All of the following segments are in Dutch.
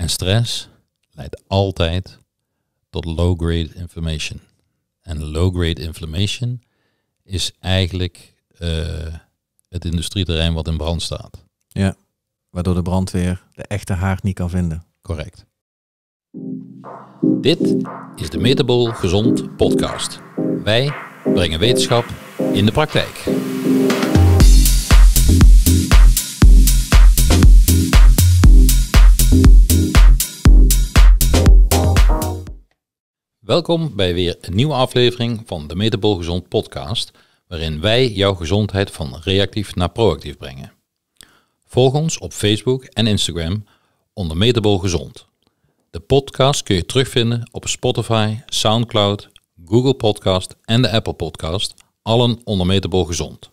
En stress leidt altijd tot low-grade inflammation. En low-grade inflammation is eigenlijk eh, het industrieterrein wat in brand staat. Ja, waardoor de brandweer de echte haard niet kan vinden. Correct. Dit is de Metabol Gezond Podcast. Wij brengen wetenschap in de praktijk. Welkom bij weer een nieuwe aflevering van de Metabol Gezond podcast, waarin wij jouw gezondheid van reactief naar proactief brengen. Volg ons op Facebook en Instagram onder Metabol Gezond. De podcast kun je terugvinden op Spotify, SoundCloud, Google Podcast en de Apple Podcast, allen onder Metabol Gezond.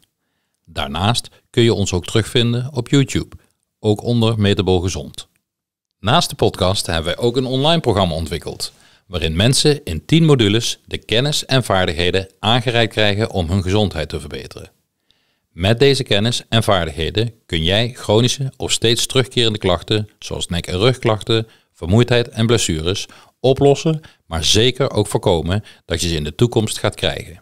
Daarnaast kun je ons ook terugvinden op YouTube, ook onder Metabol Gezond. Naast de podcast hebben wij ook een online programma ontwikkeld – waarin mensen in 10 modules de kennis en vaardigheden aangereikt krijgen om hun gezondheid te verbeteren. Met deze kennis en vaardigheden kun jij chronische of steeds terugkerende klachten, zoals nek- en rugklachten, vermoeidheid en blessures, oplossen, maar zeker ook voorkomen dat je ze in de toekomst gaat krijgen.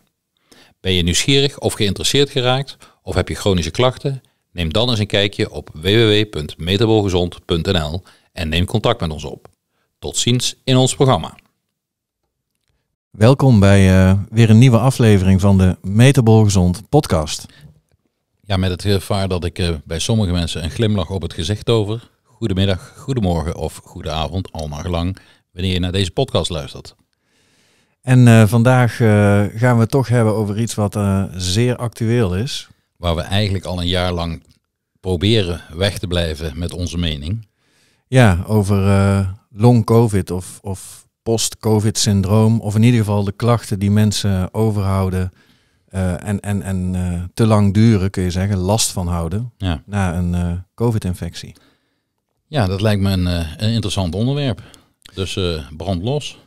Ben je nieuwsgierig of geïnteresseerd geraakt of heb je chronische klachten? Neem dan eens een kijkje op www.metabolgezond.nl en neem contact met ons op. Tot ziens in ons programma. Welkom bij eh, weer een nieuwe aflevering van de Metabol Gezond podcast. Ja, met het gevaar dat ik eh, bij sommige mensen een glimlach op het gezicht over. Goedemiddag, goedemorgen of goedenavond, maar lang, wanneer je naar deze podcast luistert. En eh, vandaag gaan we het toch hebben over iets wat zeer actueel is. Waar we eigenlijk al een jaar lang proberen weg te blijven met onze mening. Ja, over long covid of, of post-COVID-syndroom, of in ieder geval de klachten die mensen overhouden eh, en, en, en eh, te lang duren, kun je zeggen, last van houden na een eh, COVID-infectie. Ja, dat lijkt me een, een interessant onderwerp. Dus brand los.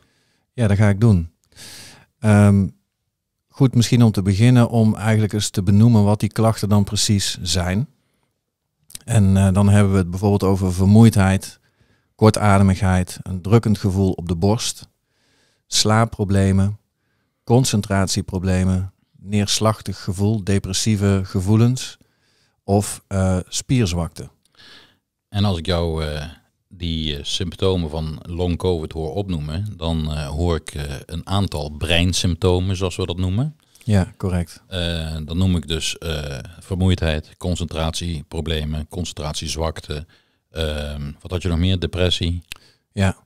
Ja, dat ga ik doen. Ehm, goed, misschien om te beginnen om eigenlijk eens te benoemen wat die klachten dan precies zijn. En dan hebben we het bijvoorbeeld over vermoeidheid, kortademigheid, een drukkend gevoel op de borst, slaapproblemen, concentratieproblemen, neerslachtig gevoel, depressieve gevoelens of uh, spierzwakte. En als ik jou eh, die eh, symptomen van long COVID hoor opnoemen, dan hoor ik een aantal breinsymptomen, zoals we dat noemen. Ja, correct. dan noem ik dus vermoeidheid, concentratieproblemen, concentratiezwakte, Ehm, wat had je nog meer? Depressie? Ja,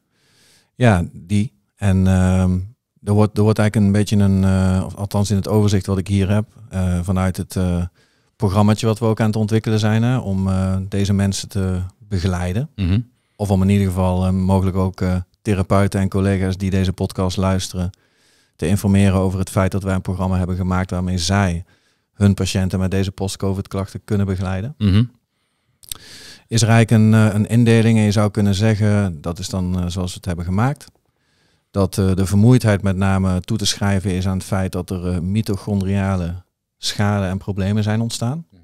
ja die. En um, er, wordt, er wordt eigenlijk een beetje een, eh, althans in het overzicht wat ik hier heb, eh, vanuit het uh, eh, programma wat we ook aan het ontwikkelen zijn, hè, om deze mensen te begeleiden. Mhm. Of om in ieder geval mogelijk ook therapeuten en collega's die deze podcast luisteren, te informeren over het feit dat wij een programma hebben gemaakt waarmee zij hun patiënten met deze post-COVID klachten kunnen begeleiden. Mm is er eigenlijk een, eh, een indeling en je zou kunnen zeggen, dat is dan eh, zoals we het hebben gemaakt, dat eh, de vermoeidheid met name toe te schrijven is aan het feit dat er mitochondriale schade en problemen zijn ontstaan. Mhm.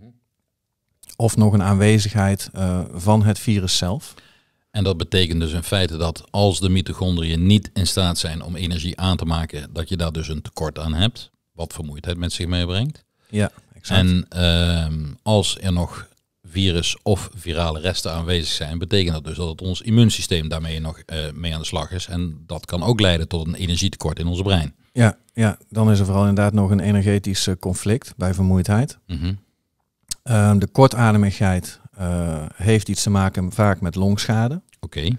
Of nog een aanwezigheid van het virus zelf. En dat betekent dus in feite dat als de mitochondriën niet in staat zijn om energie aan te maken, dat je daar dus een tekort aan hebt, wat vermoeidheid met zich meebrengt. Ja, exact. En ehm, als er nog virus of virale resten aanwezig zijn, betekent dat dus dat het ons immuunsysteem daarmee nog eh, mee aan de slag is. En dat kan ook leiden tot een energietekort in ons brein. Ja, ja dan is er vooral inderdaad nog een energetisch eh, conflict bij vermoeidheid. Mhm. Ehm, de kortademigheid uh, heeft iets te maken vaak met longschade. Oké.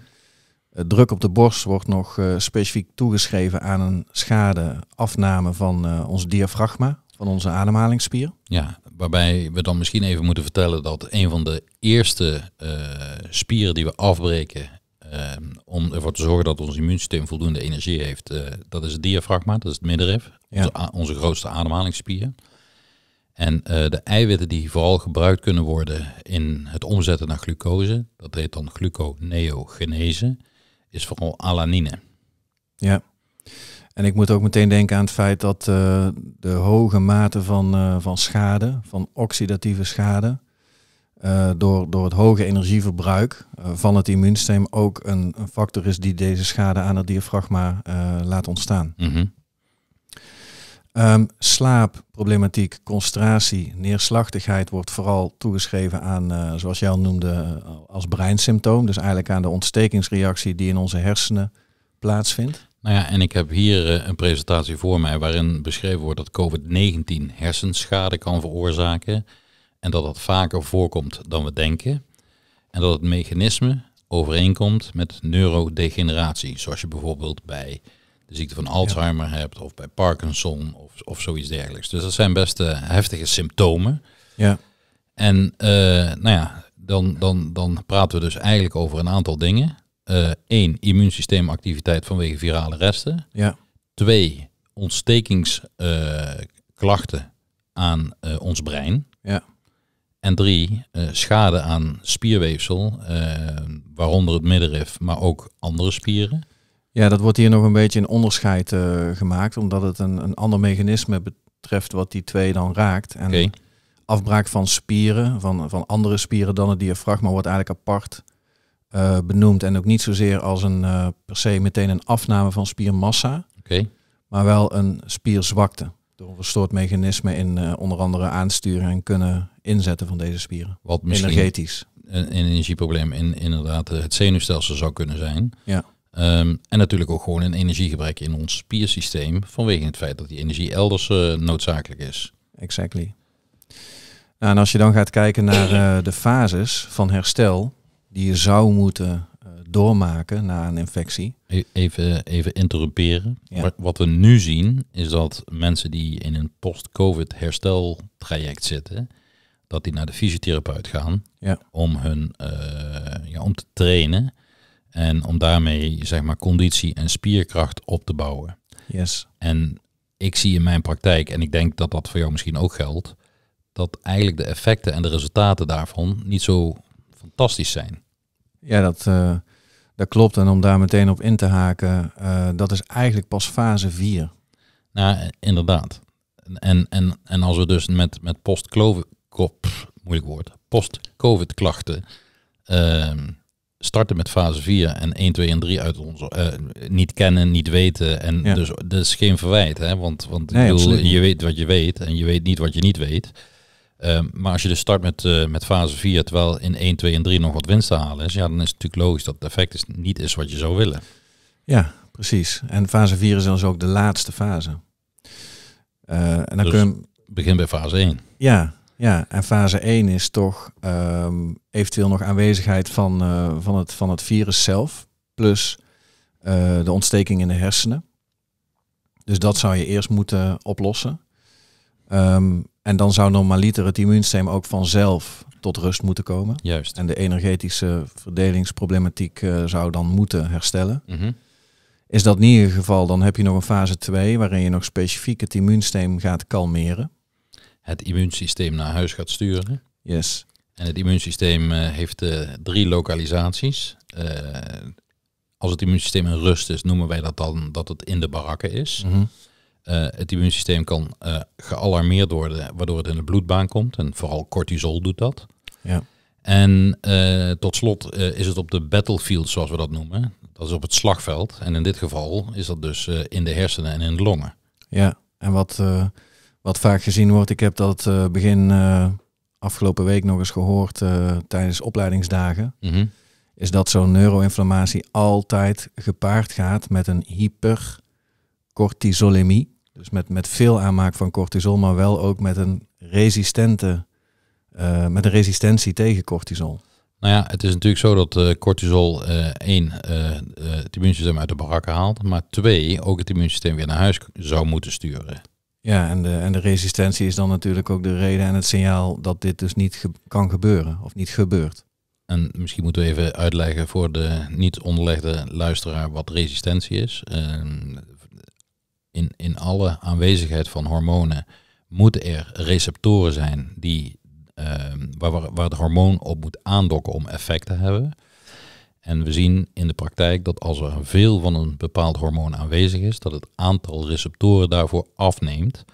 Druk op de borst wordt nog specifiek toegeschreven aan een schade afname van ons diafragma, van onze ademhalingsspier. Ja, Waarbij we dan misschien even moeten vertellen dat een van de eerste eh, spieren die we afbreken eh, om ervoor te zorgen dat ons immuunsysteem voldoende energie heeft, eh, dat is het diafragma, dat is het middenrif, onze, onze, grootste ademhalingsspier. En de eiwitten die vooral gebruikt kunnen worden in het omzetten naar glucose, dat heet dan gluconeogenese, is vooral alanine. Ja. En ik moet ook meteen denken aan het feit dat eh, de hoge mate van, eh, van schade, van oxidatieve schade, eh, door, door het hoge energieverbruik van het immuunsysteem ook een, een, factor is die deze schade aan het diafragma laat ontstaan. Mm -hmm. slaapproblematiek, concentratie, neerslachtigheid wordt vooral toegeschreven aan, zoals jij al noemde, als breinsymptoom. Dus eigenlijk aan de ontstekingsreactie die in onze hersenen plaatsvindt. Nou ja, en ik heb hier eh, een presentatie voor mij waarin beschreven wordt dat COVID-19 hersenschade kan veroorzaken en dat dat vaker voorkomt dan we denken. En dat het mechanisme overeenkomt met neurodegeneratie, zoals je bijvoorbeeld bij de ziekte van Alzheimer hebt of bij Parkinson of, of zoiets dergelijks. Dus dat zijn best eh, heftige symptomen. Ja. En eh, nou ja, dan, dan, dan praten we dus eigenlijk over een aantal dingen eén eh, één, immuunsysteemactiviteit vanwege virale resten. Ja. Twee, ontstekingsklachten eh, aan eh, ons brein. Ja. En drie, schade aan spierweefsel, waaronder het middenrif, maar ook andere spieren. Ja, dat wordt hier nog een beetje in onderscheid gemaakt, omdat het een, een ander mechanisme betreft wat die twee dan raakt. En afbraak van spieren, van, van andere spieren dan het diafragma, wordt eigenlijk apart eh, benoemd. En ook niet zozeer als een eh, per se meteen een afname van spiermassa. Maar wel een spierzwakte. Door een verstoord mechanisme in eh, onder andere aansturen en kunnen inzetten van deze spieren. Wat misschien energetisch. Een, energieprobleem in inderdaad het zenuwstelsel zou kunnen zijn. Ja. Ehm, en natuurlijk ook gewoon een energiegebrek in ons spiersysteem vanwege het feit dat die energie elders noodzakelijk is. Exactly. Nou, en als je dan gaat kijken naar de fases van herstel, die je zou moeten eh, doormaken na een infectie. E-, even, even interrumperen. Wat we nu zien is dat mensen die in een post-COVID hersteltraject zitten, dat die naar de fysiotherapeut gaan om, hun, eh, ja, om te trainen en om daarmee zeg maar, conditie en spierkracht op te bouwen. Yes. En ik zie in mijn praktijk, en ik denk dat dat voor jou misschien ook geldt, dat eigenlijk de effecten en de resultaten daarvan niet zo fantastisch zijn. Ja, dat, eh, dat klopt. En om daar meteen op in te haken, eh, dat is eigenlijk pas fase 4. Nou, inderdaad. En, en, en als we dus met, met post-COVID, moeilijk woord, post-COVID klachten ehm, starten met fase 4 en 1, 2 en 3 uit onze eh, niet kennen, niet weten. En ja. dus dat is geen verwijt, hè? want, want je weet wat je weet en je weet niet wat je niet weet. Um, maar als je dus start met, uh, met fase 4, terwijl in 1, 2 en 3 nog wat winst te halen is, ja, dan is het natuurlijk logisch dat het effect niet is wat je zou willen. Ja, precies. En fase 4 is dan ook de laatste fase. Uh, en dan dus kun je... begin bij fase 1. Ja, ja, en fase 1 is toch um, eventueel nog aanwezigheid van, uh, van, het, van het virus zelf, plus uh, de ontsteking in de hersenen. Dus dat zou je eerst moeten oplossen. Um, en dan zou normaliter het immuunsysteem ook vanzelf tot rust moeten komen. Juist. En de energetische verdelingsproblematiek eh, zou dan moeten herstellen. Mhm. Is dat niet het geval, dan heb je nog een fase 2 waarin je nog specifiek het immuunsysteem gaat kalmeren. Het immuunsysteem naar huis gaat sturen. Yes. En het immuunsysteem eh, heeft eh, drie lokalisaties. als het immuunsysteem in rust is, noemen wij dat dan dat het in de barakken is. Mm eh, het immuunsysteem kan eh, gealarmeerd worden, waardoor het in de bloedbaan komt. En vooral cortisol doet dat. Ja. En eh, tot slot is het op de battlefield, zoals we dat noemen. Dat is op het slagveld. En in dit geval is dat dus in de hersenen en in de longen. Ja, en wat, wat vaak gezien wordt, ik heb dat begin afgelopen week nog eens gehoord tijdens opleidingsdagen. Mhm. Is dat zo'n neuroinflammatie altijd gepaard gaat met een hypercortisolemie. Dus met, met veel aanmaak van cortisol, maar wel ook met een resistente, eh, met een resistentie tegen cortisol. Nou ja, het is natuurlijk zo dat eh, cortisol uh, één, het immuunsysteem uit de barakken haalt, maar twee, ook het immuunsysteem weer naar huis zou moeten sturen. Ja, en de, en de resistentie is dan natuurlijk ook de reden en het signaal dat dit dus niet kan gebeuren of niet gebeurt. En misschien moeten we even uitleggen voor de niet onderlegde luisteraar wat resistentie is in, in alle aanwezigheid van hormonen moeten er receptoren zijn die, ehm, waar, waar het hormoon op moet aandokken om effect te hebben. En we zien in de praktijk dat als er veel van een bepaald hormoon aanwezig is, dat het aantal receptoren daarvoor afneemt.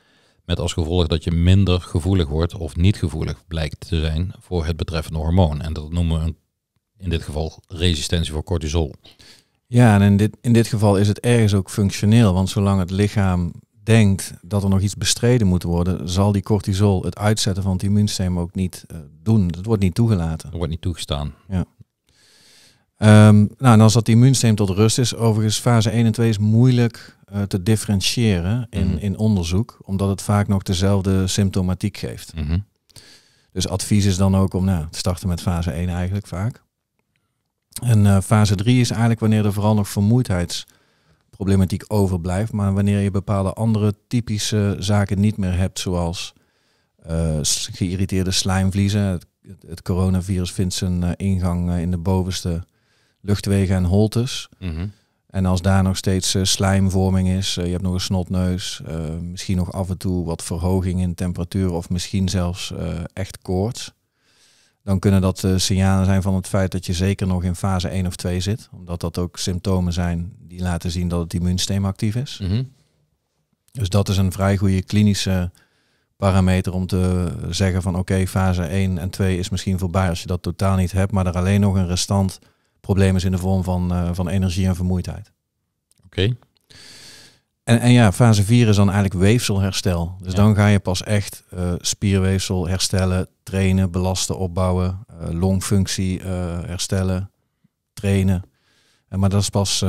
Met als gevolg dat je minder gevoelig wordt of niet gevoelig blijkt te zijn voor het betreffende hormoon. En dat noemen we in dit geval resistentie voor cortisol. Ja, en in dit, in dit geval is het ergens ook functioneel, want zolang het lichaam denkt dat er nog iets bestreden moet worden, zal die cortisol het uitzetten van het immuunsysteem ook niet eh, doen. Dat wordt niet toegelaten. Dat wordt niet toegestaan. Ja. Um, nou, en als dat immuunsysteem tot rust is, overigens fase 1 en 2 is moeilijk eh, te differentiëren in, mhm. in onderzoek, omdat het vaak nog dezelfde symptomatiek geeft. Mhm. Dus advies is dan ook om nou, te starten met fase 1 eigenlijk vaak. En eh, fase 3 is eigenlijk wanneer er vooral nog vermoeidheidsproblematiek overblijft, maar wanneer je bepaalde andere typische zaken niet meer hebt, zoals uh, geïrriteerde slijmvliezen. Het, coronavirus vindt zijn eh, ingang in de bovenste luchtwegen en holtes. Mhm. En als daar nog steeds slijmvorming is, je hebt nog een snotneus, misschien nog af en toe wat verhoging in temperatuur of misschien zelfs echt koorts dan kunnen dat eh, signalen zijn van het feit dat je zeker nog in fase 1 of 2 zit. Omdat dat ook symptomen zijn die laten zien dat het immuunsysteem actief is. Mhm. Dus dat is een vrij goede klinische parameter om te zeggen van oké, fase 1 en 2 is misschien voorbij als je dat totaal niet hebt, maar er alleen nog een restant probleem is in de vorm van, eh, van energie en vermoeidheid. Oké. Okay. En, ja, fase 4 is dan eigenlijk weefselherstel. Dus dan ga je pas echt eh, spierweefsel herstellen, trainen, belasten, opbouwen, eh, longfunctie eh, herstellen, trainen. En, maar dat is pas,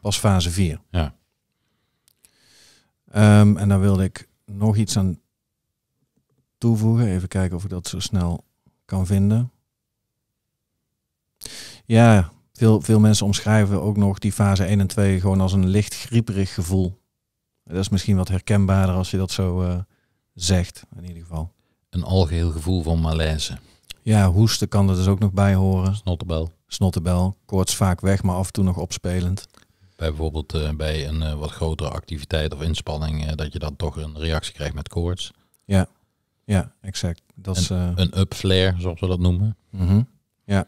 pas fase 4. Ja. Ehm, en daar wilde ik nog iets aan toevoegen. Even kijken of ik dat zo snel kan vinden. Ja, veel, veel mensen omschrijven ook nog die fase 1 en 2 gewoon als een licht grieperig gevoel. Dat is misschien wat herkenbaarder als je dat zo eh, zegt, in ieder geval. Een algeheel gevoel van malaise. Ja, hoesten kan er dus ook nog bij horen. Snottebel. Snottebel, koorts vaak weg, maar af en toe nog opspelend. Bij bijvoorbeeld eh, bij een eh, wat grotere activiteit of inspanning, dat je dan toch een reactie krijgt met koorts. Ja, ja exact. Dat een, is, een up flare, zoals we dat noemen. Mhm. Ja.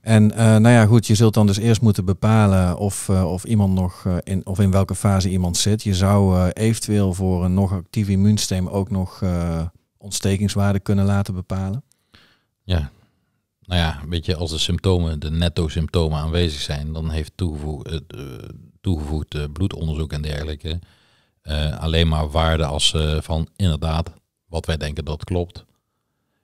En eh, nou ja, goed, je zult dan dus eerst moeten bepalen of, eh, of iemand nog eh, in, of in welke fase iemand zit. Je zou eventueel voor een nog actief immuunsysteem ook nog ontstekingswaarde kunnen laten bepalen. Ja, nou ja, weet je, als de symptomen, de netto-symptomen aanwezig zijn, dan heeft toegevoegd, toegevoegd bloedonderzoek en dergelijke alleen maar waarde als van inderdaad, wat wij denken dat klopt.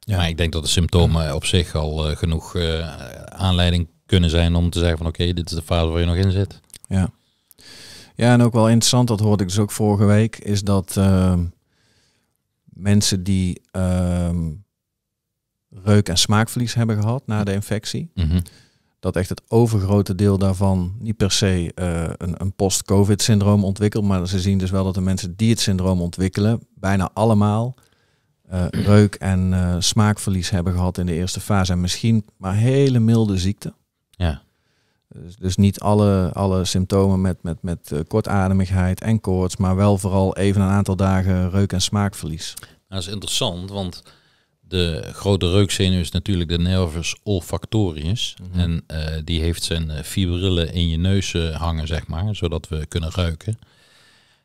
Ja. Maar ik denk dat de symptomen op zich al eh, genoeg eh, aanleiding kunnen zijn om te zeggen van oké, dit is de fase waar je nog in zit. Ja. ja, en ook wel interessant, dat hoorde ik dus ook vorige week, is dat ehm, mensen die ehm, reuk- en smaakverlies hebben gehad na de infectie, mhm. dat echt het overgrote deel daarvan niet per se eh, een, een post-COVID-syndroom ontwikkelt, maar ze zien dus wel dat de mensen die het syndroom ontwikkelen, bijna allemaal eh, reuk- en eh, smaakverlies hebben gehad in de eerste fase. En misschien maar hele milde ziekte. Ja. Dus, dus niet alle, alle symptomen met, met, met eh, kortademigheid en koorts, maar wel vooral even een aantal dagen reuk- en smaakverlies. Dat nou, is interessant, want de grote reukzenuw is natuurlijk de nervus olfactorius. Mhm. En die heeft zijn fibrillen in je neus hangen, zeg maar, zodat we kunnen ruiken.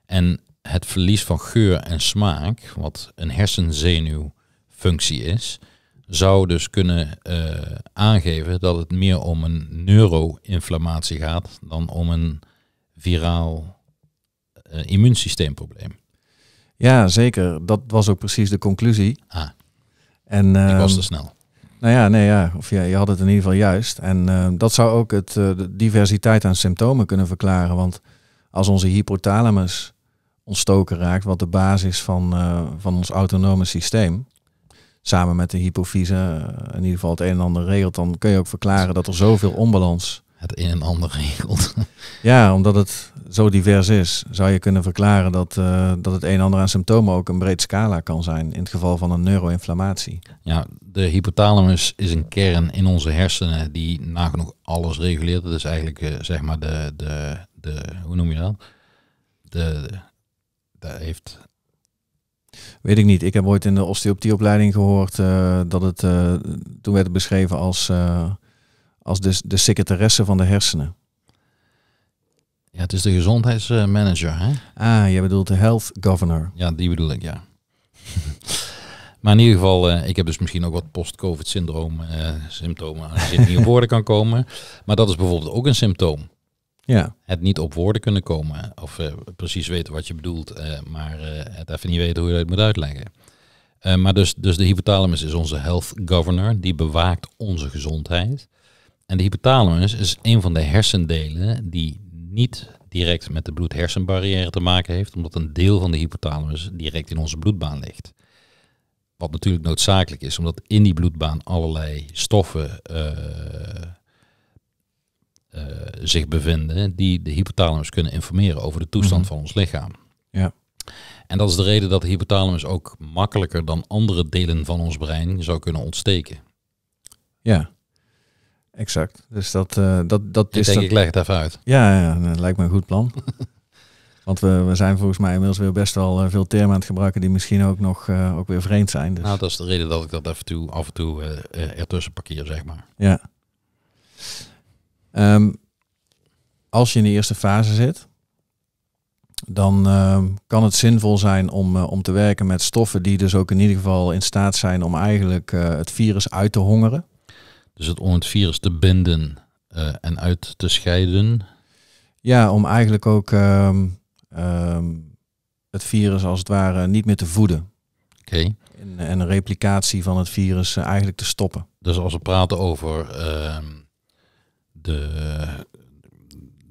En het verlies van geur en smaak, wat een hersenzenuwfunctie is, zou dus kunnen eh, aangeven dat het meer om een neuroinflammatie gaat dan om een viraal eh, immuunsysteemprobleem. Ja, zeker. Dat was ook precies de conclusie. Ah, en, uh, ik was ehm, te snel. Nou ja, nee, ja. Of ja, je had het in ieder geval juist. En ehm, dat zou ook het, eh, de diversiteit aan symptomen kunnen verklaren. Want als onze hypothalamus ontstoken raakt, wat de basis van, eh, van ons autonome systeem, samen met de hypofyse, eh, in ieder geval het een en ander regelt, dan kun je ook verklaren dat er zoveel onbalans. Het een en ander regelt. Ja, omdat het zo divers is, zou je kunnen verklaren dat, eh, dat het een en ander aan symptomen ook een breed scala kan zijn in het geval van een neuroinflammatie. Ja, de hypothalamus is een kern in onze hersenen die nagenoeg alles reguleert. Dat is eigenlijk zeg maar de, de, de, hoe noem je dat? De, heeft... Weet ik niet. Ik heb ooit in de osteopathieopleiding gehoord eh, dat het eh, toen werd beschreven als, eh, als de, de secretaresse van de hersenen. Ja, het is de gezondheidsmanager, hè? Ah, jij bedoelt de health governor. Ja, die bedoel ik, ja. maar in ieder geval, uh, ik heb dus misschien ook wat post-covid-syndroom, symptomen, als je niet op woorden kan komen. Maar dat is bijvoorbeeld ook een symptoom. Ja. Het niet op woorden kunnen komen of eh, precies weten wat je bedoelt, eh, maar eh, het even niet weten hoe je het moet uitleggen. maar dus, dus de hypothalamus is onze health governor, die bewaakt onze gezondheid. En de hypothalamus is een van de hersendelen die niet direct met de bloed-hersenbarrière te maken heeft, omdat een deel van de hypothalamus direct in onze bloedbaan ligt. Wat natuurlijk noodzakelijk is, omdat in die bloedbaan allerlei stoffen eh, zich bevinden, die de hypothalamus kunnen informeren over de toestand mhm. van ons lichaam. Ja. En dat is de reden dat de hypothalamus ook makkelijker dan andere delen van ons brein zou kunnen ontsteken. Ja, exact. Dus dat, eh, dat, dat is. Denk, dat... Ik leg het even uit. Ja, ja, dat lijkt me een goed plan. Want we, we zijn volgens mij inmiddels weer best wel eh, veel termen aan het gebruiken die misschien ook nog ook weer vreemd zijn. Dus- nou, dat is de reden dat ik dat af en toe, af en toe ertussen parkeer, zeg maar. Ja. Ehm, als je in de eerste fase zit, dan ehm, kan het zinvol zijn om, eh, om te werken met stoffen die dus ook in ieder geval in staat zijn om eigenlijk eh, het virus uit te hongeren. Dus het, om het virus te binden eh, en uit te scheiden? Ja, om eigenlijk ook ehm, het virus als het ware niet meer te voeden. Oké. En, en, een replicatie van het virus eigenlijk te stoppen. Dus als we praten over de,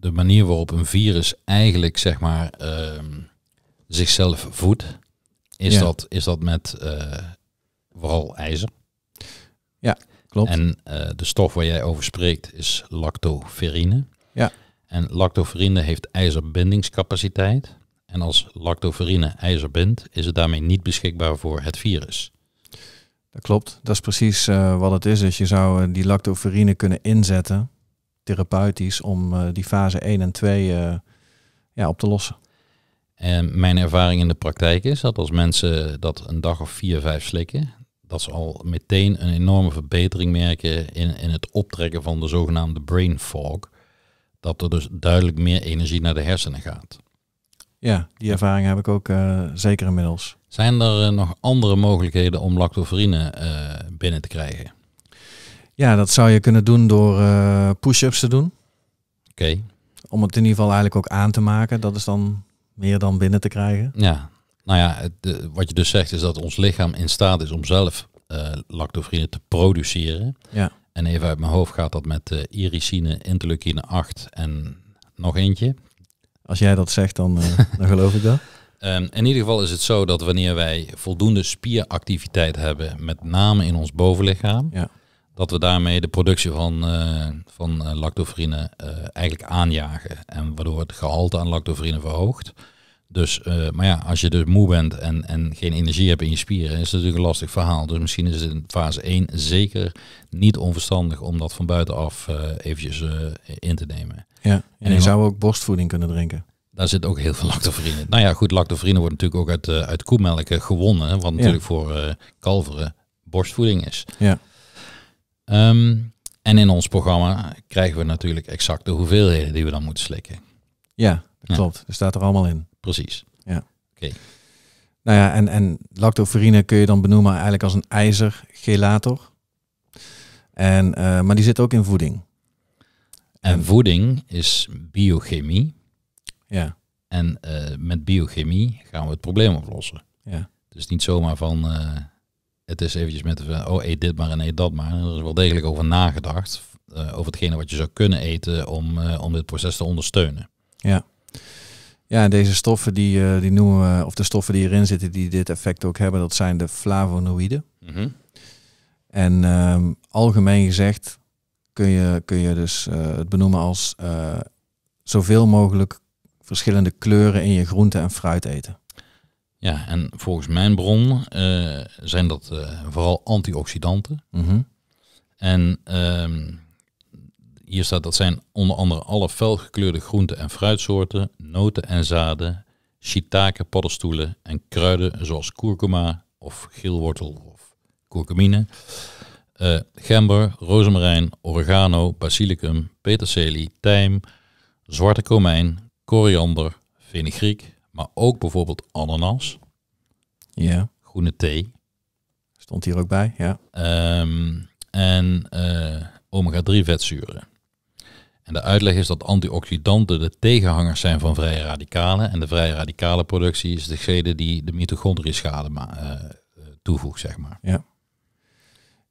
de manier waarop een virus eigenlijk zeg maar ehm, zichzelf voedt, is, dat, is dat met eh, vooral ijzer. Ja, klopt. En eh, de stof waar jij over spreekt is lactoferrine. Ja. En lactoferrine heeft ijzerbindingscapaciteit. En als lactoferrine ijzer bindt, is het daarmee niet beschikbaar voor het virus. Dat klopt. Dat is precies eh, wat het is. Dus je zou die lactoferrine kunnen inzetten therapeutisch om eh, die fase 1 en 2 eh, ja, op te lossen. En mijn ervaring in de praktijk is dat als mensen dat een dag of vier, vijf slikken, dat ze al meteen een enorme verbetering merken in, in het optrekken van de zogenaamde brain fog. Dat er dus duidelijk meer energie naar de hersenen gaat. Ja, die ervaring heb ik ook eh, zeker inmiddels. Zijn er nog andere mogelijkheden om lactoferine binnen te krijgen? Ja, dat zou je kunnen doen door eh, push-ups te doen. Oké. Om het in ieder geval eigenlijk ook aan te maken. Dat is dan meer dan binnen te krijgen. Ja. Nou ja, het, wat je dus zegt is dat ons lichaam in staat is om zelf uh, lactofrine te produceren. Ja. En even uit mijn hoofd gaat dat met uh, iricine, interleukine 8 en nog eentje. Als jij dat zegt, dan, dan geloof ik dat. Ehm, in ieder geval is het zo dat wanneer wij voldoende spieractiviteit hebben, met name in ons bovenlichaam, ja dat we daarmee de productie van, uh, van eh, lactoferrine eh, eigenlijk aanjagen. En waardoor het gehalte aan lactoferine verhoogt. Dus, maar ja, als je dus moe bent en, en geen energie hebt in je spieren, is het natuurlijk een lastig verhaal. Dus misschien is het in fase 1 zeker niet onverstandig om dat van buitenaf eventjes in te nemen. Ja, en, je zou ook borstvoeding kunnen drinken. Daar zit ook heel veel in. nou ja, goed, lactoferine wordt natuurlijk ook uit, uit koemelken gewonnen. Wat natuurlijk voor kalveren borstvoeding is. Ja. Ehm, en in ons programma krijgen we natuurlijk exact de hoeveelheden die we dan moeten slikken. Ja, dat klopt. Er staat er allemaal in. Precies. Ja. Oké. Nou ja, en, en lactoferine kun je dan benoemen eigenlijk als een ijzergelator. En, eh, maar die zit ook in voeding. En, voeding is biochemie. Ja. En eh, met biochemie gaan we het probleem oplossen. Ja. Dus niet zomaar van eh, het is eventjes met, eh, oh eet dit maar en eet dat maar. er is wel degelijk over nagedacht, eh, over hetgene wat je zou kunnen eten om, eh, om dit proces te ondersteunen. Ja. Ja, deze stoffen die, die noemen we, of de stoffen die erin zitten die dit effect ook hebben, dat zijn de flavonoïden. Mhm. En ehm, algemeen gezegd kun je, kun je dus het benoemen als zoveel mogelijk verschillende kleuren in je groente en fruit eten. Ja, en volgens mijn bron eh, zijn dat eh, vooral antioxidanten. Mhm. En ehm, hier staat dat zijn onder andere alle felgekleurde groenten en fruitsoorten, noten en zaden, shiitake paddenstoelen en kruiden zoals kurkuma of geelwortel of kurkumine, eh, gember, rozemarijn, oregano, basilicum, peterselie, tijm, zwarte komijn, koriander, fenigriek. Maar ook bijvoorbeeld ananas. Ja. Groene thee. Stond hier ook bij, ja. Ehm, en eh, omega-3 vetzuren. En de uitleg is dat antioxidanten de tegenhangers zijn van vrije radicalen. En de vrije radicale productie is degene die de mitochondrieschade uh, eh, eh, toevoegt, zeg maar. Ja.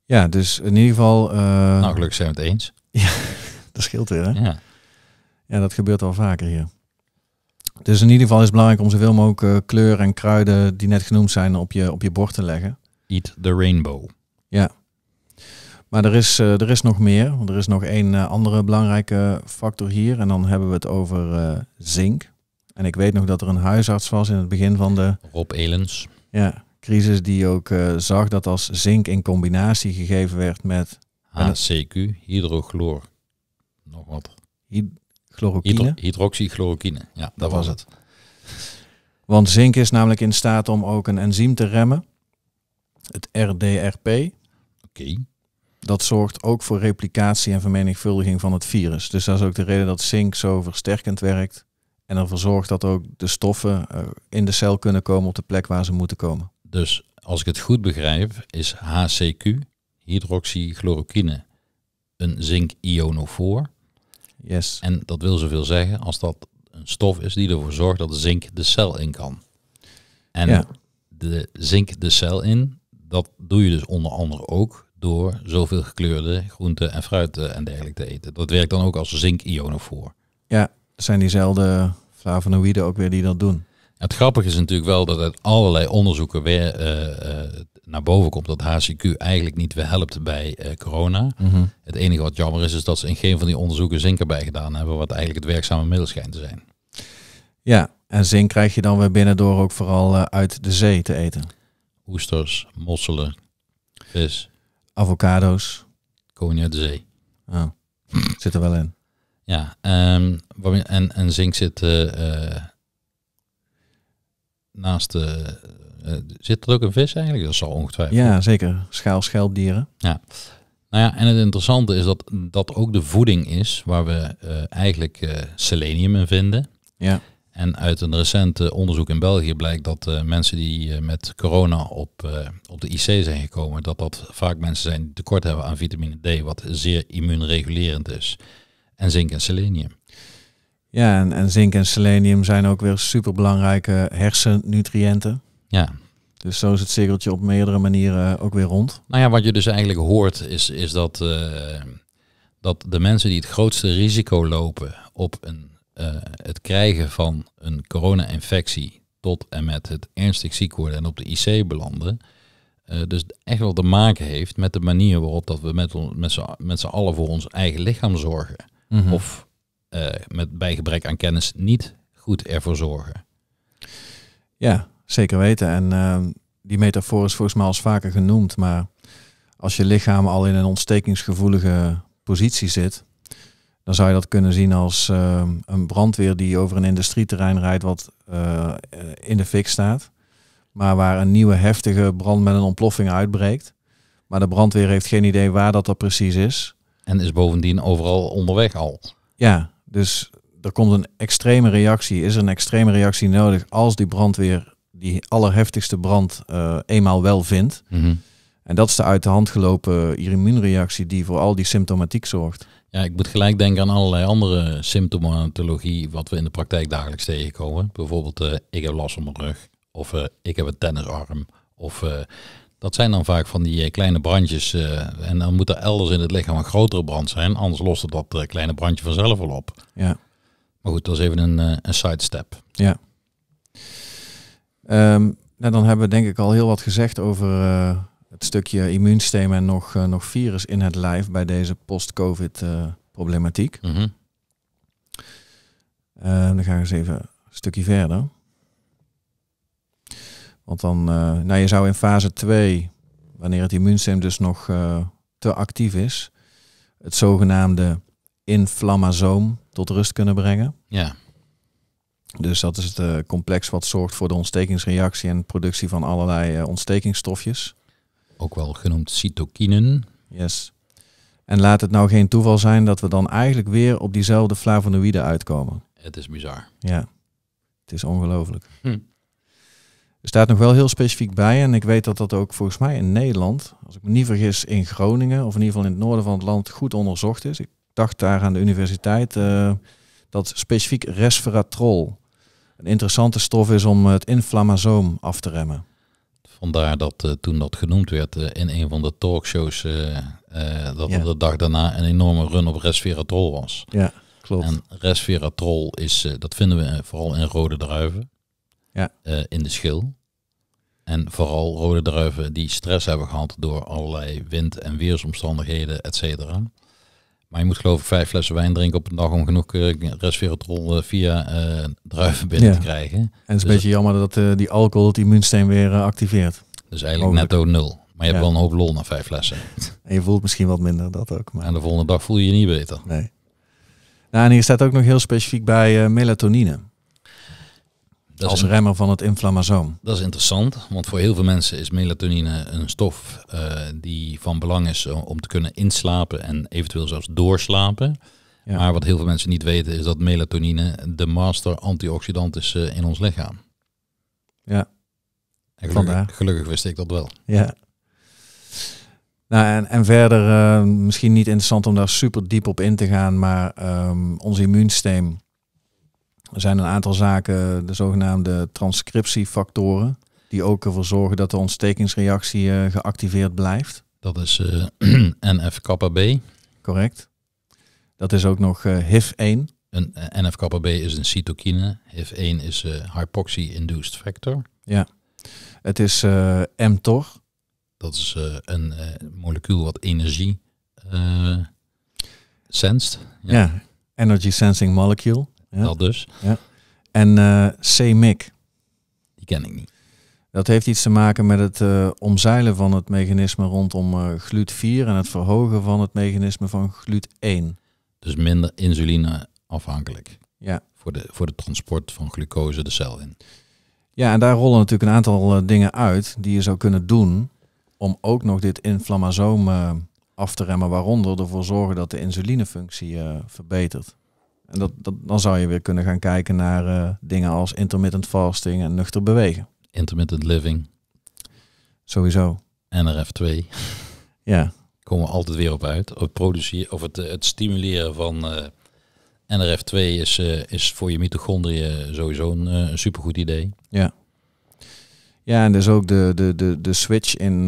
Ja, dus in ieder geval... Nou, gelukkig zijn we het eens. Ja, dat scheelt weer, hè? Ja. ja, dat gebeurt al vaker hier. Dus in ieder geval is het belangrijk om zoveel mogelijk eh, kleur en kruiden die net genoemd zijn op je, op je bord te leggen. Eat the rainbow. Ja. Maar er is, eh, er is nog meer. Want er is nog één eh, andere belangrijke factor hier. En dan hebben we het over zink. En ik weet nog dat er een huisarts was in het begin van de... Rob Elens. Ja, crisis die ook zag dat als zink in combinatie gegeven werd met... HCQ, hydrochloor. Nog wat. Chloroquine. hydroxychloroquine, ja, dat, was het. Want zink is namelijk in staat om ook een enzym te remmen, het RDRP. Oké. Dat zorgt ook voor replicatie en vermenigvuldiging van het virus. Dus dat is ook de reden dat zink zo versterkend werkt. En ervoor zorgt dat ook de stoffen eh, in de cel kunnen komen op de plek waar ze moeten komen. Dus als ik het goed begrijp, is HCQ, hydroxychloroquine, een zinkionofoor. Yes. En dat wil zoveel zeggen als dat een stof is die ervoor zorgt dat zink de cel in kan. En ja. de zink de cel in, dat doe je dus onder andere ook door zoveel gekleurde groenten en fruiten en dergelijke te eten. Dat werkt dan ook als voor. Ja, er zijn diezelfde flavonoïden ook weer die dat doen. Het grappige is natuurlijk wel dat uit allerlei onderzoeken weer eh, eh, naar boven komt dat HCQ eigenlijk niet helpt bij eh, corona. Mhm. Het enige wat jammer is, is dat ze in geen van die onderzoeken zink erbij gedaan hebben, wat eigenlijk het werkzame middel schijnt te zijn. Ja, en zink krijg je dan weer binnendoor ook vooral eh, uit de zee te eten. Oesters, mosselen, vis. Avocado's. Koning uit de zee. Oh, zit er wel in. Ja, ehm, en, zink zit eh, naast de... Eh, eh, zit er ook een vis eigenlijk? Dat zal ongetwijfeld. Ja, zeker. Schaal, schelpdieren. Ja. Nou ja, en het interessante is dat dat ook de voeding is waar we eh, eigenlijk selenium in vinden. Ja. En uit een recent onderzoek in België blijkt dat mensen die met corona op, op de IC zijn gekomen, dat dat vaak mensen zijn die tekort hebben aan vitamine D, wat zeer immuunregulerend is. En zink en selenium. Ja, en, en zink en selenium zijn ook weer superbelangrijke hersennutriënten. Ja. Dus zo is het cirkeltje op meerdere manieren ook weer rond. Nou ja, wat je dus eigenlijk hoort is, is dat, eh, dat de mensen die het grootste risico lopen op een, eh, het krijgen van een corona-infectie tot en met het ernstig ziek worden en op de IC belanden, eh, dus echt wel te maken heeft met de manier waarop dat we met, met z'n allen voor ons eigen lichaam zorgen. Mhm. Of eh, met, bij gebrek aan kennis niet goed ervoor zorgen. Ja, zeker weten. En ehm, die metafoor is volgens mij al vaker genoemd. Maar als je lichaam al in een ontstekingsgevoelige positie zit, dan zou je dat kunnen zien als ehm, een brandweer die over een industrieterrein rijdt wat eh, in de fik staat. Maar waar een nieuwe heftige brand met een ontploffing uitbreekt. Maar de brandweer heeft geen idee waar dat er precies is. En is bovendien overal onderweg al. Ja, dus er komt een extreme reactie. Is er een extreme reactie nodig als die brandweer die allerheftigste brand eh, eenmaal wel vindt? Mhm. En dat is de uit de hand gelopen immuunreactie die voor al die symptomatiek zorgt. Ja, ik moet gelijk denken aan allerlei andere symptomatologie wat we in de praktijk dagelijks tegenkomen. Bijvoorbeeld, eh, ik heb last op mijn rug. Of eh, ik heb een tennisarm. Of dat zijn dan vaak van die eh, kleine brandjes. Eh, en dan moet er elders in het lichaam een grotere brand zijn. Anders lost het dat eh, kleine brandje vanzelf wel op. Ja. Maar goed, dat is even een, uh, een sidestep. Ja. Um, nou, dan hebben we denk ik al heel wat gezegd over het stukje immuunsysteem en nog, nog virus in het lijf bij deze post-COVID problematiek. Mhm. dan gaan we eens even een stukje verder. Want dan, eh, nou je zou in fase 2, wanneer het immuunsysteem dus nog eh, te actief is, het zogenaamde inflammasoom tot rust kunnen brengen. Ja. Dus dat is het eh, complex wat zorgt voor de ontstekingsreactie en productie van allerlei ontstekingsstofjes. Ook wel genoemd cytokinen. Yes. En laat het nou geen toeval zijn dat we dan eigenlijk weer op diezelfde flavonoïden uitkomen. Het is bizar. Ja, het is ongelooflijk. Hm. Er staat nog wel heel specifiek bij, en ik weet dat dat ook volgens mij in Nederland, als ik me niet vergis, in Groningen, of in ieder geval in het noorden van het land, goed onderzocht is. Ik dacht daar aan de universiteit eh, dat specifiek resveratrol een interessante stof is om het inflammasoom af te remmen. Vandaar dat eh, toen dat genoemd werd eh, in een van de talkshows, dat ja. de dag daarna een enorme run op resveratrol was. Ja, klopt. En resveratrol is, dat vinden we vooral in rode druiven ja. Eh, in de schil. En vooral rode druiven die stress hebben gehad door allerlei wind- en weersomstandigheden, et cetera. Maar je moet geloof ik vijf flessen wijn drinken op een dag om genoeg resveratrol eh, via eh, druiven binnen te krijgen. En het is een dus beetje jammer dat die alcohol het immuunsysteem weer activeert. Dus eigenlijk netto nul. Maar je hebt wel een hoop lol na vijf flessen. En je voelt misschien wat minder, dat ook. Maar... En de volgende dag voel je je niet beter. Nee. Nou, en hier staat ook nog heel specifiek bij melatonine als remmer van het inflammasoom. Dat is interessant, want voor heel veel mensen is melatonine een stof eh, die van belang is eh, om te kunnen inslapen en eventueel zelfs doorslapen. Maar wat heel veel mensen niet weten is dat melatonine de master antioxidant is eh, in ons lichaam. Ja. gelukkig, gelukkig, wist ik dat wel. Ja. Nou, en, en verder, misschien niet interessant om daar super diep op in te gaan, maar ehm, ons immuunsysteem er zijn een aantal zaken, de zogenaamde transcriptiefactoren, die ook ervoor zorgen dat de ontstekingsreactie eh, geactiveerd blijft. Dat is uh, eh, NF-kappa-B. Correct. Dat is ook nog HIF hif 1 Een eh, NF-kappa-B is een cytokine. HIF 1 is uh, hypoxie-induced factor. Ja. Het is uh, mTOR. Dat is een molecuul wat energie sens. Ja. ja. energy sensing molecule dat dus. Ja. En C-MIC. Eh, die ken ik niet. Dat heeft iets te maken met het eh, omzeilen van het mechanisme rondom uh, eh, GLUT4 en het verhogen van het mechanisme van GLUT1. Dus minder insuline afhankelijk. Ja. Voor de, voor de transport van glucose de cel in. Ja, en daar rollen natuurlijk een aantal dingen uit die je zou kunnen doen om ook nog dit inflammasoom af te remmen, waaronder ervoor zorgen dat de insulinefunctie verbetert. En dat, dat, dan zou je weer kunnen gaan kijken naar eh, dingen als intermittent fasting en nuchter bewegen. Intermittent living. Sowieso. NRF2. ja. Komen we altijd weer op uit. Of, produceren, of het, eh, het stimuleren van eh, NRF2 is, is voor je mitochondriën sowieso een supergoed idee. Ja. Ja, en dus ook de, de, de, de switch in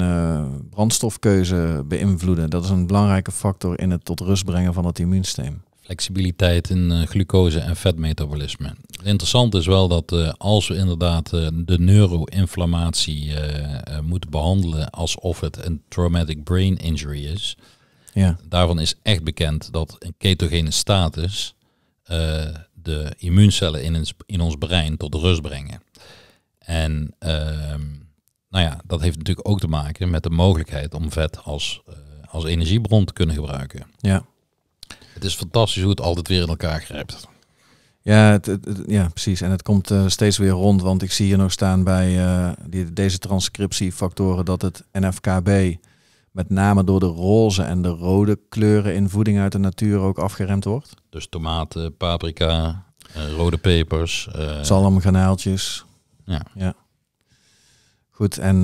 brandstofkeuze beïnvloeden. Dat is een belangrijke factor in het tot rust brengen van het immuunsysteem flexibiliteit in eh, glucose en vetmetabolisme. Interessant is wel dat eh, als we inderdaad eh, de neuroinflammatie uh, moeten behandelen alsof het een traumatic brain injury is, ja. daarvan is echt bekend dat een ketogene status de immuuncellen in ons, in ons brein tot rust brengen. En ehm, nou ja, dat heeft natuurlijk ook te maken met de mogelijkheid om vet als, als energiebron te kunnen gebruiken. Ja. Het is fantastisch hoe het altijd weer in elkaar grijpt. Ja, het, ja, precies. En het komt eh, steeds weer rond, want ik zie hier nog staan bij eh, die, deze transcriptiefactoren dat het NFKB met name door de roze en de rode kleuren in voeding uit de natuur ook afgeremd wordt. Dus tomaten, paprika, eh, rode pepers. Zalm, Ja. ja. Goed, en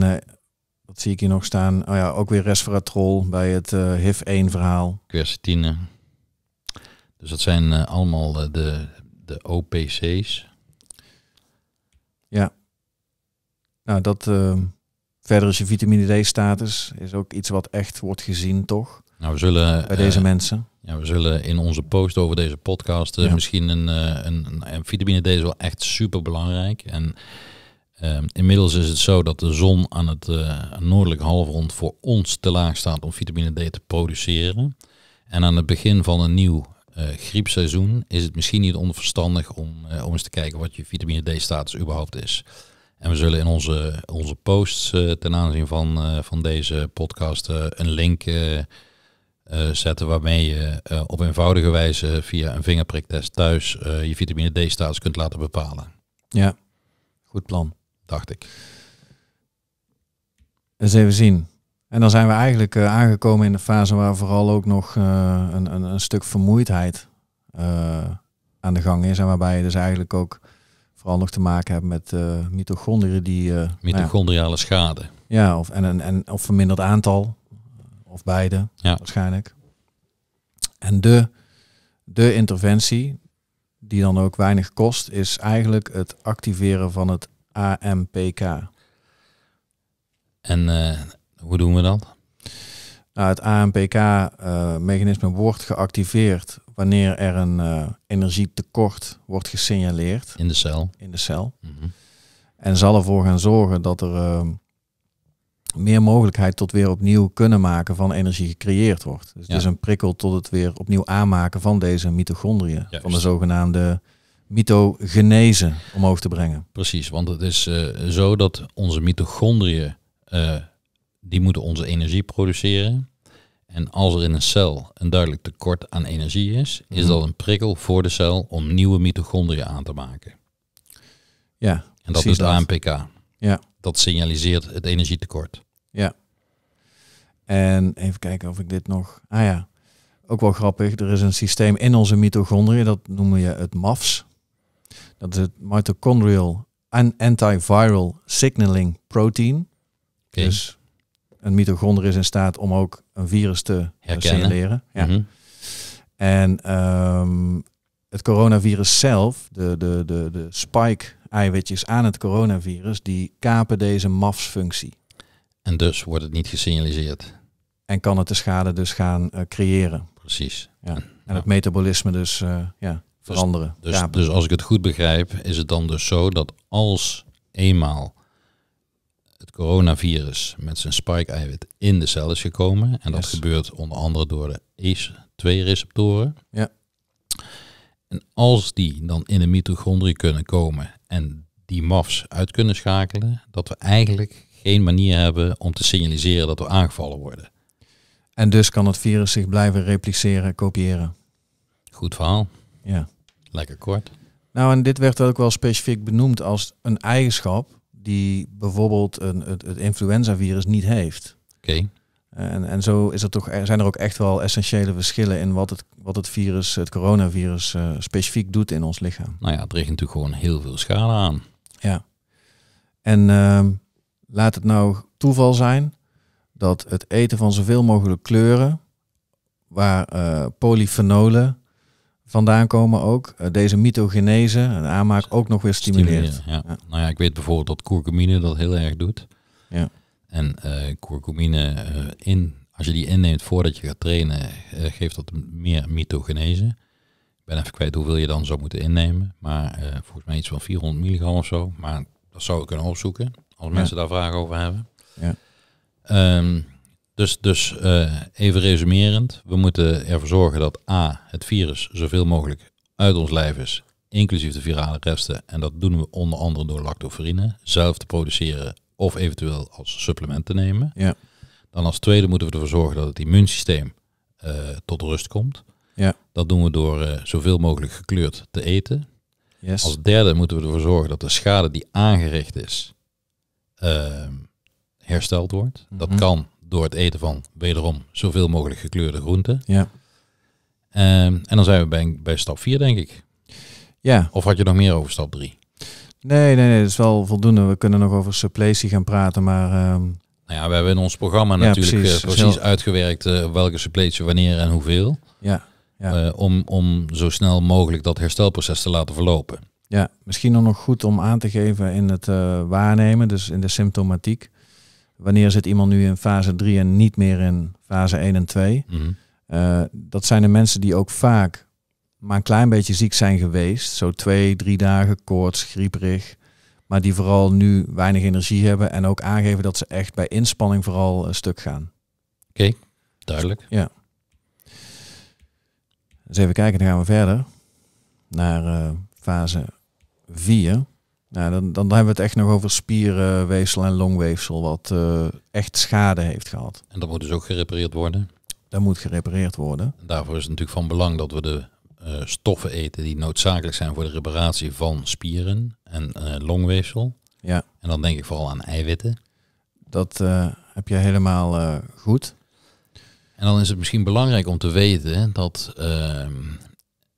wat zie ik hier nog staan? Oh ja, ook weer resveratrol bij het hif 1 verhaal. Quercetine. Dus dat zijn eh, allemaal eh, de, de, OPC's. Ja. Nou, dat ehm, verder is je vitamine D-status is ook iets wat echt wordt gezien, toch? Nou, we zullen bij eh, deze mensen. Ja, we zullen in onze post over deze podcast misschien een, een, een, vitamine D is wel echt super belangrijk. En ehm, inmiddels is het zo dat de zon aan het noordelijke noordelijk halfrond voor ons te laag staat om vitamine D te produceren. En aan het begin van een nieuw eh, griepseizoen is het misschien niet onverstandig om, eh, om eens te kijken wat je vitamine D-status überhaupt is. En we zullen in onze, onze posts eh, ten aanzien van, van deze podcast een link zetten waarmee je op eenvoudige wijze via een vingerpriktest thuis je vitamine D-status kunt laten bepalen. Ja, goed plan. Dacht ik. Eens even zien. En dan zijn we eigenlijk eh, aangekomen in de fase waar vooral ook nog eh, een, een, een, stuk vermoeidheid eh, aan de gang is. En waarbij je dus eigenlijk ook vooral nog te maken hebt met mitochondriën die... Nou Mitochondriale schade. Ja, of, en, en, en, of verminderd aantal. Of beide, ja. waarschijnlijk. En de, de interventie, die dan ook weinig kost, is eigenlijk het activeren van het AMPK. En hoe doen we dat? Nou, het ANPK-mechanisme eh, wordt geactiveerd wanneer er een uh, energietekort wordt gesignaleerd. In de cel. In de cel. Mhm. En zal ervoor gaan zorgen dat er ehm, meer mogelijkheid tot weer opnieuw kunnen maken van energie gecreëerd wordt. Dus het is een prikkel tot het weer opnieuw aanmaken van deze mitochondriën. Van de zogenaamde mitogenese omhoog te brengen. Precies, want het is eh, zo dat onze mitochondriën die moeten onze energie produceren. En als er in een cel een duidelijk tekort aan energie is, is mhm. dat een prikkel voor de cel om nieuwe mitochondriën aan te maken. Ja. En dat is de AMPK. Ja. Dat signaliseert het energietekort. Ja. En even kijken of ik dit nog. Ah ja, ook wel grappig. Er is een systeem in onze mitochondriën, dat noemen je het MAFS. Dat is het mitochondrial antiviral signaling protein. Okay. Dus een mitochonder is in staat om ook een virus te eh, Herkennen. signaleren. Ja. Mhm. En ehm, het coronavirus zelf, de, de, de, de spike-eiwitjes aan het coronavirus, die kapen deze MAFS-functie. En dus wordt het niet gesignaliseerd. En kan het de schade dus gaan eh, creëren. Precies. Ja. En het metabolisme dus eh, ja, dus- veranderen. Dus, dus, dus, als ik het goed begrijp, is het dan dus zo dat als eenmaal coronavirus met zijn spike-eiwit in de cel is gekomen. En dat gebeurt onder andere door de ACE2-receptoren. Ja. En als die dan in de mitochondrie kunnen komen en die MAFs uit kunnen schakelen, dat we eigenlijk geen manier hebben om te signaliseren dat we aangevallen worden. En dus kan het virus zich blijven repliceren, kopiëren. Goed verhaal. Ja. Lekker kort. Nou, en dit werd ook wel specifiek benoemd als een eigenschap die bijvoorbeeld een, het, het influenzavirus niet heeft. Oké. En, en zo is er toch, zijn er ook echt wel essentiële verschillen in wat het, wat het virus, het coronavirus, eh, specifiek doet in ons lichaam. Nou ja, het richt natuurlijk gewoon heel veel schade aan. Ja. En ehm, laat het nou toeval zijn dat het eten van zoveel mogelijk kleuren, waar uh, eh, polyphenolen vandaan komen ook. Eh, deze mitogenese een aanmaak, ook nog weer stimuleert. ja. Nou ja, ik weet bijvoorbeeld dat curcumine dat heel erg doet. Ja. En uh, curcumine eh, in, als je die inneemt voordat je gaat trainen, geeft dat meer mitogenese. Ik ben even kwijt hoeveel je dan zou moeten innemen. Maar volgens mij iets van 400 milligram of zo. Maar dat zou ik kunnen opzoeken, als mensen daar vragen over hebben. Ja. Ehm, dus, dus eh, even resumerend, we moeten ervoor zorgen dat A, het virus zoveel mogelijk uit ons lijf is, inclusief de virale resten. En dat doen we onder andere door lactoferine zelf te produceren of eventueel als supplement te nemen. Ja. Dan als tweede moeten we ervoor zorgen dat het immuunsysteem eh, tot rust komt. Ja. Dat doen we door eh, zoveel mogelijk gekleurd te eten. Yes. Als derde moeten we ervoor zorgen dat de schade die aangericht is, ehm, hersteld wordt. Dat mhm. kan door het eten van wederom zoveel mogelijk gekleurde groenten. Ja. Ehm, en dan zijn we bij, bij stap 4, denk ik. Ja. Of had je nog meer over stap 3? Nee, nee, nee, dat is wel voldoende. We kunnen nog over suppletie gaan praten, maar... Ehm, nou ja, we hebben in ons programma natuurlijk precies, eh, precies uitgewerkt eh, welke suppletie wanneer en hoeveel. Ja. ja. Eh, om, om zo snel mogelijk dat herstelproces te laten verlopen. Ja, misschien nog goed om aan te geven in het waarnemen, dus in de symptomatiek wanneer zit iemand nu in fase 3 en niet meer in fase 1 en 2? Mhm. Eh, dat zijn de mensen die ook vaak maar een klein beetje ziek zijn geweest. Zo twee, drie dagen koorts, grieperig. Maar die vooral nu weinig energie hebben en ook aangeven dat ze echt bij inspanning vooral een eh, stuk gaan. Oké, duidelijk. ja. Eens even kijken, dan gaan we verder naar eh, fase 4. Nou, dan, dan hebben we het echt nog over spierweefsel en longweefsel, wat eh, echt schade heeft gehad. En dat moet dus ook gerepareerd worden? Dat moet gerepareerd worden. En daarvoor is het natuurlijk van belang dat we de eh, stoffen eten die noodzakelijk zijn voor de reparatie van spieren en eh, longweefsel. Ja. En dan denk ik vooral aan eiwitten. Dat heb je helemaal goed. En dan is het misschien belangrijk om te weten dat ehm,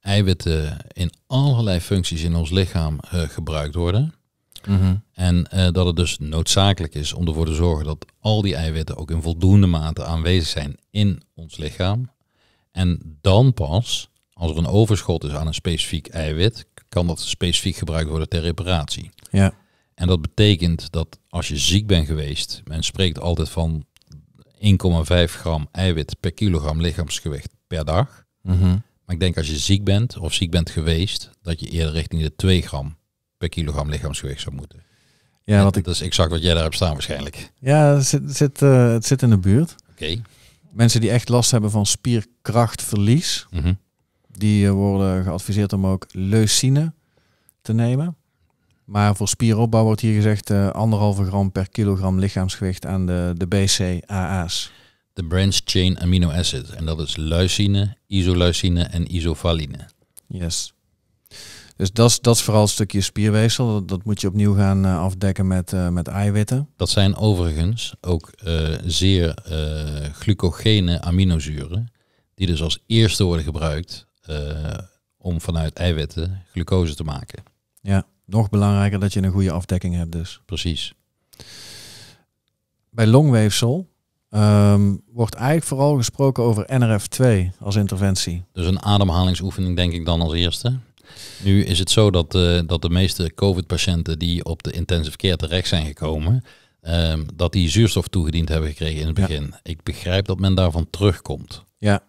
eiwitten in allerlei functies in ons lichaam eh, gebruikt worden. Mhm. En eh, dat het dus noodzakelijk is om ervoor te zorgen dat al die eiwitten ook in voldoende mate aanwezig zijn in ons lichaam. En dan pas, als er een overschot is aan een specifiek eiwit, kan dat specifiek gebruikt worden ter reparatie. Ja. En dat betekent dat als je ziek bent geweest, men spreekt altijd van 1,5 gram eiwit per kilogram lichaamsgewicht per dag. Mhm. Maar ik denk als je ziek bent of ziek bent geweest, dat je eerder richting de 2 gram per kilogram lichaamsgewicht zou moeten. Ja, ik... Dat is exact wat jij daar hebt staan waarschijnlijk. Ja, het zit, zit eh, het zit in de buurt. Oké. Mensen die echt last hebben van spierkrachtverlies, mhm. die eh, worden geadviseerd om ook leucine te nemen. Maar voor spieropbouw wordt hier gezegd uh, anderhalve gram per kilogram lichaamsgewicht aan de, de BCAA's de branch-chain amino acid. En dat is leucine, isoleucine en isovaline. Yes. Dus dat is, vooral een stukje spierweefsel. Dat, moet je opnieuw gaan eh, afdekken met, eh, met eiwitten. Dat zijn overigens ook eh, zeer glucogene aminozuren. Die dus als eerste worden gebruikt om vanuit eiwitten glucose te maken. Ja, nog belangrijker dat je een goede afdekking hebt dus. Precies. Bij longweefsel Ehm, wordt eigenlijk vooral gesproken over NRF2 als interventie. Dus een ademhalingsoefening denk ik dan als eerste. Nu is het zo dat, eh, dat de meeste COVID-patiënten die op de intensive care terecht zijn gekomen, ehm, dat die zuurstof toegediend hebben gekregen in het begin. Ik begrijp dat men daarvan terugkomt. Ja,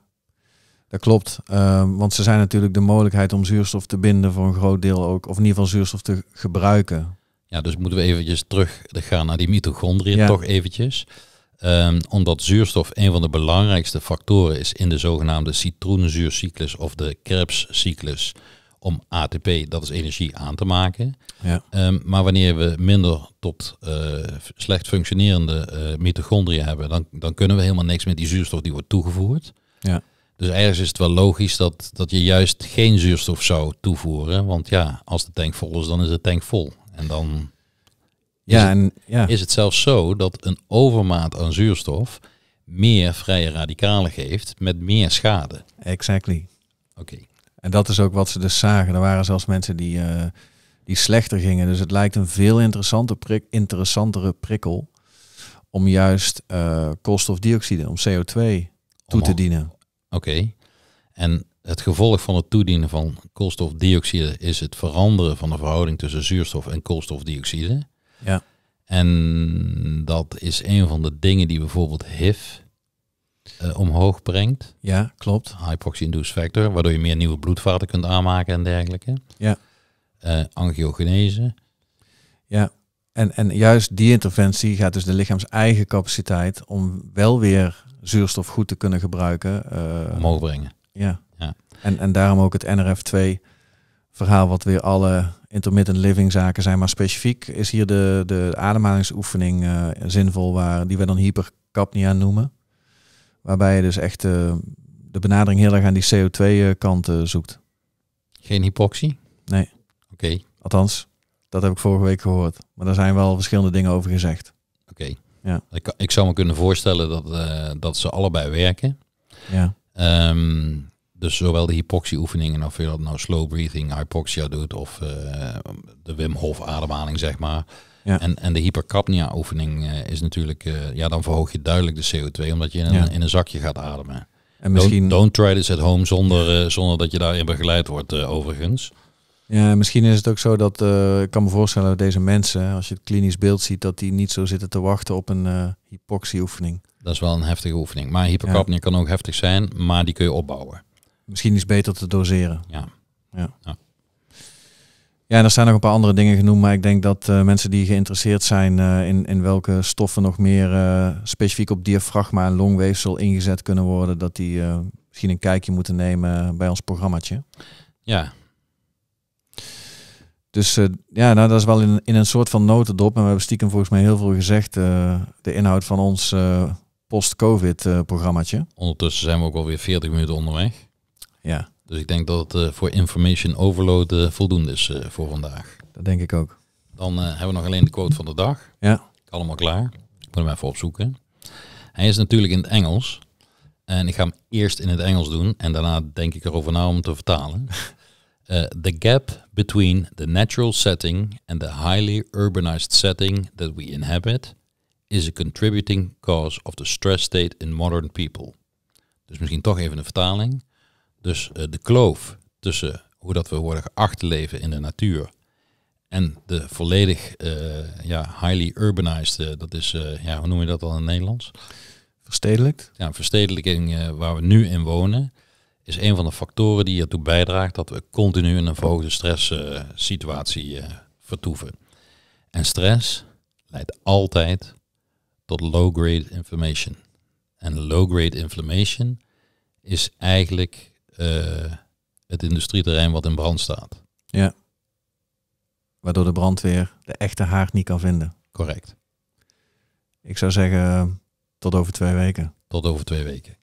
dat klopt. Ehm, want ze zijn natuurlijk de mogelijkheid om zuurstof te binden voor een groot deel ook, of in ieder geval zuurstof te gebruiken. Ja, dus moeten we eventjes terug gaan naar die mitochondriën toch eventjes. Ehm, omdat zuurstof een van de belangrijkste factoren is in de zogenaamde citroenzuurcyclus of de Krebscyclus om ATP, dat is energie, aan te maken. Ja. Ehm, maar wanneer we minder tot eh, slecht functionerende uh, mitochondriën hebben, dan, dan kunnen we helemaal niks met die zuurstof die wordt toegevoerd. Ja. Dus ergens is het wel logisch dat, dat je juist geen zuurstof zou toevoeren. Want ja, als de tank vol is, dan is de tank vol. En dan ja, en, ja. is het zelfs zo dat een overmaat aan zuurstof meer vrije radicalen geeft met meer schade. Exactly. Oké. En dat is ook wat ze dus zagen. Er waren zelfs mensen die, eh, die slechter gingen. Dus het lijkt een veel interessante prik, interessantere prikkel om juist eh, koolstofdioxide, om CO2 toe te dienen. Oké. En het gevolg van het toedienen van koolstofdioxide is het veranderen van de verhouding tussen zuurstof en koolstofdioxide. Ja. En dat is een van de dingen die bijvoorbeeld HIV eh, omhoog brengt. Ja, klopt. Hypoxie-induced factor, waardoor je meer nieuwe bloedvaten kunt aanmaken en dergelijke. Ja. Eh, angiogenese. Ja, en, en juist die interventie gaat dus de lichaams eigen capaciteit om wel weer zuurstof goed te kunnen gebruiken. Eh, omhoog brengen. Ja. ja. En, en daarom ook het NRF2 verhaal wat weer alle intermittent living zaken zijn. Maar specifiek is hier de, de ademhalingsoefening eh, zinvol, waar, die we dan hypercapnia noemen. Waarbij je dus echt eh, de benadering heel erg aan die CO2-kant eh, zoekt. Geen hypoxie? Nee. Oké. Althans, dat heb ik vorige week gehoord. Maar daar zijn wel verschillende dingen over gezegd. Oké. Ja. Ik, ik, zou me kunnen voorstellen dat, dat ze allebei werken. Ja. Ehm, dus zowel de hypoxieoefeningen, of je dat nou slow breathing, hypoxia doet, of eh, de Wim Hof ademhaling, zeg maar. En, en de hypercapnia oefening eh, is natuurlijk, eh, ja, dan verhoog je duidelijk de CO2, omdat je in, een, in een zakje gaat ademen. En misschien... don't, try this at home zonder, zonder dat je daarin begeleid wordt, overigens. Ja, misschien is het ook zo dat, ik kan me voorstellen dat deze mensen, als je het klinisch beeld ziet, dat die niet zo zitten te wachten op een hypoxieoefening. Dat is wel een heftige oefening. Maar hypercapnia kan ook heftig zijn, maar die kun je opbouwen. Misschien is beter te doseren. Ja. Ja. ja. Ja, er zijn nog een paar andere dingen genoemd, maar ik denk dat eh, mensen die geïnteresseerd zijn eh, in, in welke stoffen nog meer eh, specifiek op diafragma en longweefsel ingezet kunnen worden, dat die misschien een kijkje moeten nemen bij ons programmaatje. Ja. Dus ja, nou, dat is wel in, in een soort van notendop. En we hebben stiekem volgens mij heel veel gezegd, de inhoud van ons post-COVID-programmaatje. Ondertussen zijn we ook alweer 40 minuten onderweg. Ja. Dus ik denk dat het eh, voor information overload eh, voldoende is eh, voor vandaag. Dat denk ik ook. Dan hebben we nog alleen de quote van de dag. Ja. Allemaal klaar. Ik moet hem even opzoeken. Hij is natuurlijk in het Engels. En ik ga hem eerst in het Engels doen en daarna denk ik erover na om te vertalen. Uh, the gap between the natural setting and the highly urbanized setting that we inhabit is a contributing cause of the stress state in modern people. Dus misschien toch even een vertaling. Dus eh, de kloof tussen hoe dat we worden geacht te leven in de natuur en de volledig eh, ja, highly urbanized, eh, dat is, ja, hoe noem je dat dan in het Nederlands? Verstedelijkt. Ja, verstedelijking waar we nu in wonen is een van de factoren die ertoe bijdraagt dat we continu in een verhoogde stresssituatie situatie vertoeven. En stress leidt altijd tot low-grade inflammation. En low-grade inflammation is eigenlijk eh, het industrieterrein wat in brand staat. Ja. Waardoor de brandweer de echte haard niet kan vinden. Correct. Ik zou zeggen tot over twee weken. Tot over twee weken.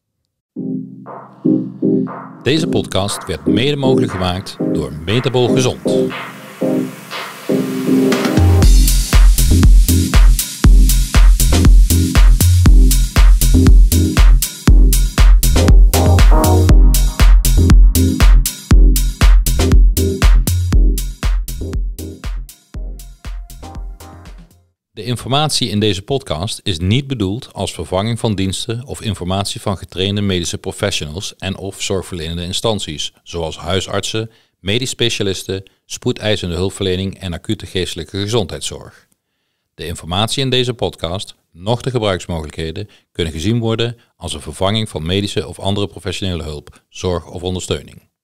Deze podcast werd mede mogelijk gemaakt door Metabol Gezond. De informatie in deze podcast is niet bedoeld als vervanging van diensten of informatie van getrainde medische professionals en of zorgverlenende instanties, zoals huisartsen, medisch specialisten, spoedeisende hulpverlening en acute geestelijke gezondheidszorg. De informatie in deze podcast, noch de gebruiksmogelijkheden, kunnen gezien worden als een vervanging van medische of andere professionele hulp, zorg of ondersteuning.